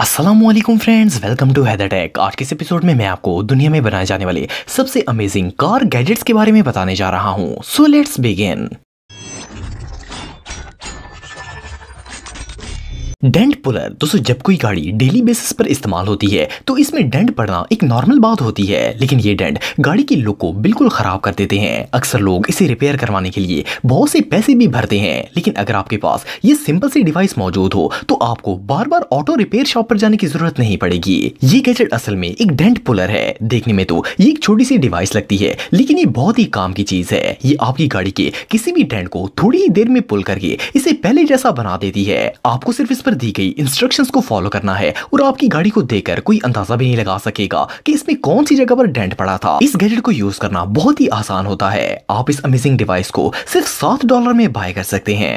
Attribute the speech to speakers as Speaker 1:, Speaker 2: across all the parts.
Speaker 1: Aslam friends welcome to Haider tech आज के इस एपिसोड में मैं आपको दुनिया में बनाए जाने वाले सबसे अमेजिंग कार गैजेट्स के बारे में बताने जा रहा हूँ so let's begin dent puller दोस्तों जब कोई गाड़ी डेली बेसिस पर इस्तेमाल होती है तो इसमें डेंट पड़ना एक नॉर्मल बात होती है लेकिन ये डेंट गाड़ी की लुक को बिल्कुल खराब कर देते हैं अक्सर लोग इसे रिपेयर करवाने के लिए बहुत से पैसे भी भरते हैं लेकिन अगर आपके पास ये सिंपल सी डिवाइस मौजूद हो तो आपको बार बार ऑटो रिपेयर शॉप पर जाने की जरूरत नहीं पड़ेगी ये गैजेट असल में एक डेंट पुलर है देखने में तो ये एक छोटी सी डिवाइस लगती है लेकिन ये बहुत ही काम की चीज है ये आपकी गाड़ी के किसी भी डेंट को थोड़ी ही देर में पुल करके इसे पहले जैसा बना देती है आपको सिर्फ इस पर दी गई इंस्ट्रक्शंस को फॉलो करना है और आपकी गाड़ी को देकर कोई अंदाजा भी नहीं लगा सकेगा कि इसमें कौन सी जगह पर डेंट पड़ा था इस गैजेट को यूज करना बहुत ही आसान होता है आप इस अमेजिंग डिवाइस को सिर्फ सात डॉलर में बाय कर सकते हैं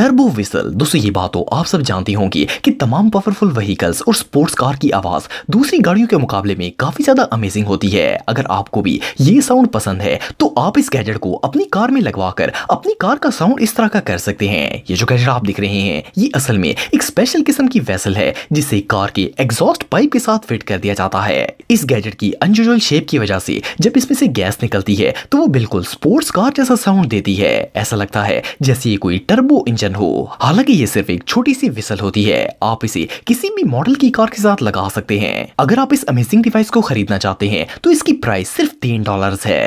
Speaker 1: टर्बो विसल दोस्तों ये बात तो आप सब जानती होंगी कि तमाम पावरफुल व्हीकल्स और स्पोर्ट्स कार की आवाज़ दूसरी गाड़ियों के मुकाबले में काफ़ी ज़्यादा अमेजिंग होती है अगर आपको भी ये साउंड पसंद है तो आप इस गैजेट को अपनी कार में लगवाकर अपनी कार का साउंड इस तरह का कर सकते हैं ये जो गैजेट आप दिख रहे हैं ये असल में एक स्पेशल किस्म की वेसल है जिसे कार के एग्जॉस्ट पाइप के साथ फिट कर दिया जाता है इस गैजेट की अनयूजल शेप की वजह से जब इसमें से गैस निकलती है तो वो बिल्कुल स्पोर्ट्स कार जैसा साउंड देती है ऐसा लगता है जैसे ये कोई टर्बो इंजन इंजन हो हालांकि ये सिर्फ एक छोटी सी विसल होती है आप इसे किसी भी मॉडल की कार के साथ लगा सकते हैं अगर आप इस अमेजिंग डिवाइस को खरीदना चाहते हैं तो इसकी प्राइस सिर्फ तीन डॉलर है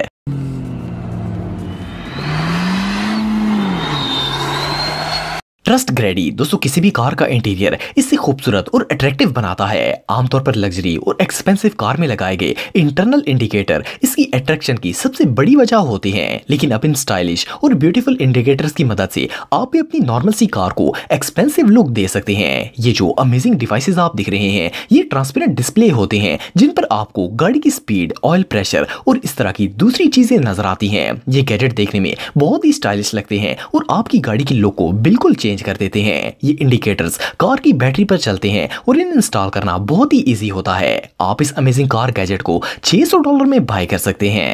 Speaker 1: ट्रस्ट ग्रेडी दोस्तों किसी भी कार का इंटीरियर इससे खूबसूरत और अट्रैक्टिव बनाता है आमतौर पर लग्जरी और एक्सपेंसिव कार में लगाए गए इंटरनल इंडिकेटर इसकी अट्रैक्शन की सबसे बड़ी वजह होती है लेकिन अब इन स्टाइलिश और ब्यूटीफुल इंडिकेटर्स की मदद से आप भी अपनी नॉर्मल सी कार को एक्सपेंसिव लुक दे सकते हैं ये जो अमेजिंग डिवाइसेज आप दिख रहे हैं ये ट्रांसपेरेंट डिस्प्ले होते हैं जिन पर आपको गाड़ी की स्पीड ऑयल प्रेशर और इस तरह की दूसरी चीजें नजर आती है ये गैजेट देखने में बहुत ही स्टाइलिश लगते हैं और आपकी गाड़ी की लुक को बिल्कुल चेंज कर देते हैं ये इंडिकेटर्स कार की बैटरी पर चलते हैं और इन्हें इंस्टॉल करना बहुत ही ईजी होता है आप इस अमेजिंग कार गैजेट को 600 डॉलर में बाय कर सकते हैं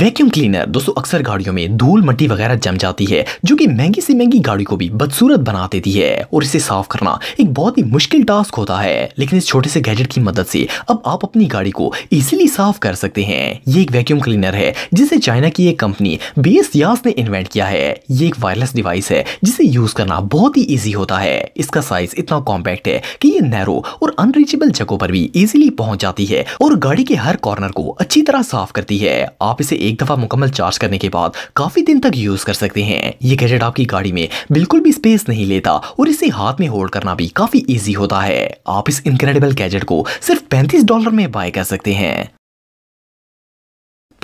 Speaker 1: वैक्यूम क्लीनर दोस्तों अक्सर गाड़ियों में धूल मट्टी वगैरह जम जाती है जो कि महंगी से महंगी गाड़ी को भी बदसूरत बना देती है और इसे साफ करना एक बहुत ही मुश्किल टास्क होता है लेकिन इस छोटे से गैजेट की मदद से अब आप अपनी गाड़ी को इजीली साफ कर सकते हैं ये एक वैक्यूम क्लीनर है जिसे चाइना की एक कंपनी बेस यास ने इन्वेंट किया है ये एक वायरलेस डिवाइस है जिसे यूज करना बहुत ही ईजी होता है इसका साइज इतना कॉम्पैक्ट है की ये नैरो और अनरीचेबल जगहों पर भी इजिली पहुंच जाती है और गाड़ी के हर कॉर्नर को अच्छी तरह साफ करती है आप इसे एक दफ़ा मुकम्मल चार्ज करने के बाद काफ़ी दिन तक यूज़ कर सकते हैं ये गैजेट आपकी गाड़ी में बिल्कुल भी स्पेस नहीं लेता और इसे हाथ में होल्ड करना भी काफ़ी ईजी होता है आप इस इनक्रेडिबल गैजेट को सिर्फ पैंतीस डॉलर में बाय कर सकते हैं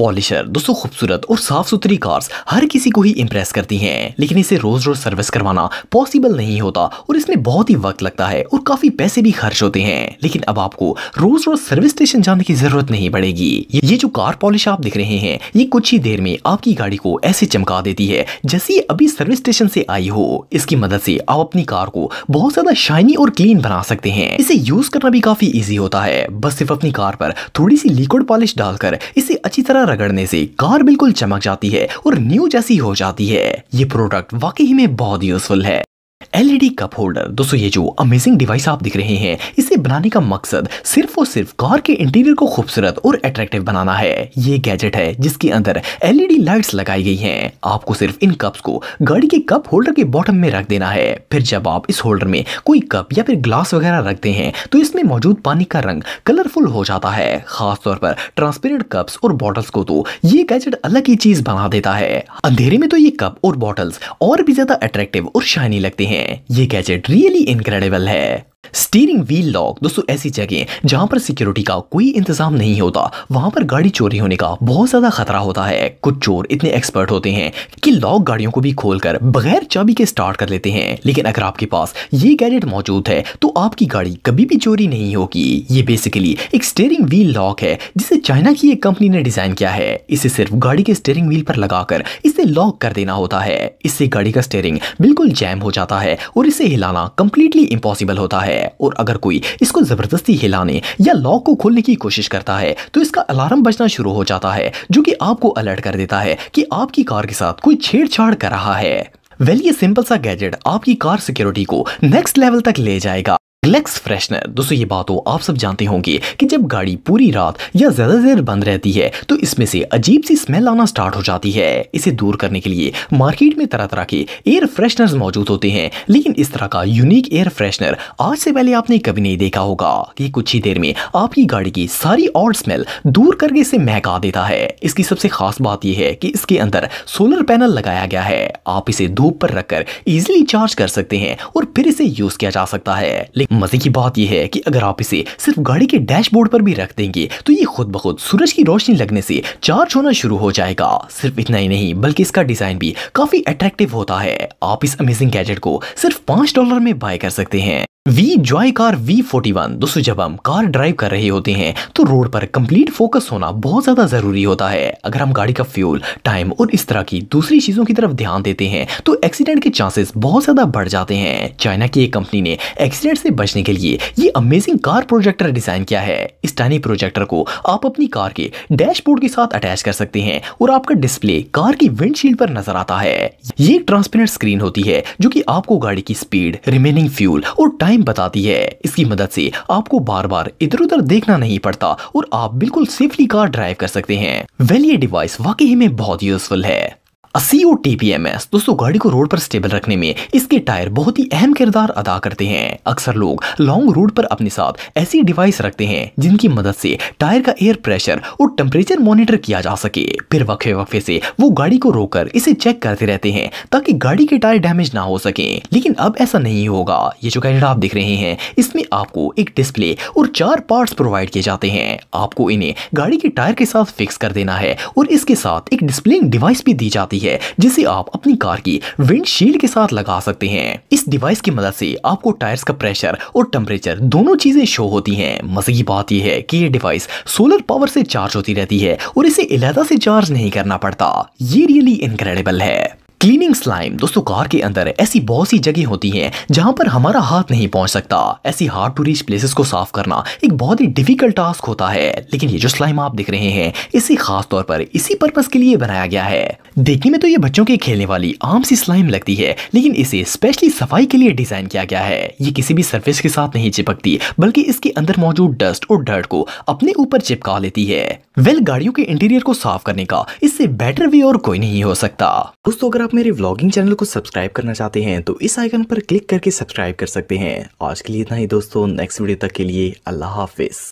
Speaker 1: पॉलिशर दोस्तों खूबसूरत और साफ सुथरी कार्स हर किसी को ही इम्प्रेस करती हैं लेकिन इसे रोज रोज सर्विस करवाना पॉसिबल नहीं होता और इसमें बहुत ही वक्त लगता है और काफी पैसे भी खर्च होते हैं लेकिन अब आपको रोज रोज सर्विस स्टेशन जाने की जरूरत नहीं पड़ेगी ये जो कार पॉलिश आप दिख रहे हैं ये कुछ ही देर में आपकी गाड़ी को ऐसे चमका देती है जैसे अभी सर्विस स्टेशन से आई हो इसकी मदद से आप अपनी कार को बहुत ज्यादा शाइनी और क्लीन बना सकते हैं इसे यूज करना भी काफी ईजी होता है बस सिर्फ अपनी कार पर थोड़ी सी लिक्विड पॉलिश डालकर इसे अच्छी तरह रगड़ने से कार बिल्कुल चमक जाती है और न्यू जैसी हो जाती है ये प्रोडक्ट वाकई में बहुत यूजफुल है एलईडी कप होल्डर दोस्तों ये जो अमेजिंग डिवाइस आप दिख रहे हैं इसे बनाने का मकसद सिर्फ और सिर्फ कार के इंटीरियर को खूबसूरत और अट्रैक्टिव बनाना है ये गैजेट है जिसके अंदर एलईडी लाइट्स e लगाई गई हैं आपको सिर्फ इन कप्स को गाड़ी के कप होल्डर के बॉटम में रख देना है फिर जब आप इस होल्डर में कोई कप या फिर ग्लास वगैरह रखते हैं तो इसमें मौजूद पानी का रंग कलरफुल हो जाता है खासतौर पर ट्रांसपेरेंट कप्स और बॉटल्स को तो ये गैजेट अलग ही चीज बना देता है अंधेरे में तो ये कप और बॉटल्स और भी ज्यादा अट्रैक्टिव और शाइनी लगते हैं हैं ये गैजेट रियली इनक्रेडिबल है स्टीयरिंग व्हील लॉक दोस्तों ऐसी जगह जहां जहाँ पर सिक्योरिटी का कोई इंतजाम नहीं होता वहाँ पर गाड़ी चोरी होने का बहुत ज़्यादा खतरा होता है कुछ चोर इतने एक्सपर्ट होते हैं कि लॉक गाड़ियों को भी खोलकर बगैर चाबी के स्टार्ट कर लेते हैं लेकिन अगर आपके पास ये गैजेट मौजूद है तो आपकी गाड़ी कभी भी चोरी नहीं होगी ये बेसिकली एक स्टेयरिंग व्हील लॉक है जिसे चाइना की एक कंपनी ने डिज़ाइन किया है इसे सिर्फ गाड़ी के स्टेयरिंग व्हील पर लगाकर इसे लॉक कर देना होता है इससे गाड़ी का स्टेयरिंग बिल्कुल जैम हो जाता है और इसे हिलाना कंप्लीटली इम्पॉसिबल होता है है और अगर कोई इसको ज़बरदस्ती हिलाने या लॉक को खोलने की कोशिश करता है तो इसका अलार्म बजना शुरू हो जाता है जो कि आपको अलर्ट कर देता है कि आपकी कार के साथ कोई छेड़छाड़ कर रहा है वेल well, ये सिंपल सा गैजेट आपकी कार सिक्योरिटी को नेक्स्ट लेवल तक ले जाएगा रिलैक्स फ्रेशनर दोस्तों ये बात हो आप सब जानते होंगे कि जब गाड़ी पूरी रात या ज़्यादा देर बंद रहती है तो इसमें से अजीब सी स्मेल आना स्टार्ट हो जाती है इसे दूर करने के लिए मार्केट में तरह तरह के एयर फ्रेशनर्स मौजूद होते हैं लेकिन इस तरह का यूनिक एयर फ्रेशनर आज से पहले आपने कभी नहीं देखा होगा कि कुछ ही देर में आपकी गाड़ी की सारी और स्मेल दूर करके इसे महका देता है इसकी सबसे खास बात यह है कि इसके अंदर सोलर पैनल लगाया गया है आप इसे धूप पर रखकर इजिली चार्ज कर सकते हैं और फिर इसे यूज़ किया जा सकता है मजे की बात यह है कि अगर आप इसे सिर्फ गाड़ी के डैशबोर्ड पर भी रख देंगे तो ये खुद बखुद सूरज की रोशनी लगने से चार्ज होना शुरू हो जाएगा सिर्फ इतना ही नहीं बल्कि इसका डिजाइन भी काफी अट्रैक्टिव होता है आप इस अमेजिंग गैजेट को सिर्फ पांच डॉलर में बाय कर सकते हैं V joy car V forty one दोस्तों जब हम कार ड्राइव कर रहे होते हैं तो रोड पर कंप्लीट फोकस होना बहुत ज़्यादा ज़रूरी होता है अगर हम गाड़ी का फ्यूल टाइम और इस तरह की दूसरी चीज़ों की तरफ ध्यान देते हैं तो एक्सीडेंट के चांसेस बहुत ज़्यादा बढ़ जाते हैं चाइना की एक कंपनी ने एक्सीडेंट से बचने के लिए ये अमेजिंग कार प्रोजेक्टर डिज़ाइन किया है इस टाइनी प्रोजेक्टर को आप अपनी कार के डैशबोर्ड के साथ अटैच कर सकते हैं और आपका डिस्प्ले कार की विंडशील्ड पर नजर आता है ये एक ट्रांसपेरेंट स्क्रीन होती है जो की आपको गाड़ी की स्पीड रिमेनिंग फ्यूल और टाइम टाइम बताती है इसकी मदद से आपको बार बार इधर उधर देखना नहीं पड़ता और आप बिल्कुल सेफली कार ड्राइव कर सकते हैं वेल ये डिवाइस वाकई में बहुत यूजफुल है एम एस दोस्तों गाड़ी को रोड पर स्टेबल रखने में इसके टायर बहुत ही अहम किरदार अदा करते हैं अक्सर लोग लॉन्ग रूट पर अपने साथ ऐसी डिवाइस रखते हैं जिनकी मदद से टायर का एयर प्रेशर और टेम्परेचर मॉनिटर किया जा सके फिर वक्फे वक्फे से वो गाड़ी को रोककर इसे चेक करते रहते हैं ताकि गाड़ी के टायर डैमेज ना हो सके लेकिन अब ऐसा नहीं होगा ये जो कैलेंडर आप देख रहे हैं इसमें आपको एक डिस्प्ले और चार पार्ट प्रोवाइड किए जाते हैं आपको इन्हें गाड़ी के टायर के साथ फिक्स कर देना है और इसके साथ एक डिस्प्ले डिवाइस भी दी जाती है है जिसे आप अपनी कार की विंडशील्ड के साथ लगा सकते हैं इस डिवाइस की मदद से आपको टायर्स का प्रेशर और टेम्परेचर दोनों चीजें शो होती हैं मजे की बात यह है कि ये डिवाइस सोलर पावर से चार्ज होती रहती है और इसे इलादा से चार्ज नहीं करना पड़ता ये रियली इनक्रेडिबल है क्लीनिंग स्लाइम दोस्तों कार के अंदर ऐसी बहुत सी जगह होती हैं जहां पर हमारा हाथ नहीं पहुंच सकता ऐसी हार्ड टू रीच प्लेसेस को साफ करना एक बहुत ही डिफिकल्ट टास्क होता है लेकिन ये जो स्लाइम आप देख रहे हैं इसे खास तौर पर इसी पर्पज के लिए बनाया गया है देखने में तो ये बच्चों के खेलने वाली आम सी स्लाइम लगती है लेकिन इसे स्पेशली सफाई के लिए डिजाइन किया गया है ये किसी भी सर्फेस के साथ नहीं चिपकती बल्कि इसके अंदर मौजूद डस्ट और डर्ट को अपने ऊपर चिपका लेती है वेल गाड़ियों के इंटीरियर को साफ करने का इससे बेटर वे और कोई नहीं हो सकता दोस्तों अगर आप मेरे व्लॉगिंग चैनल को सब्सक्राइब करना चाहते हैं तो इस आइकन पर क्लिक करके सब्सक्राइब कर सकते हैं आज के लिए इतना ही दोस्तों नेक्स्ट वीडियो तक के लिए अल्लाह हाफिज़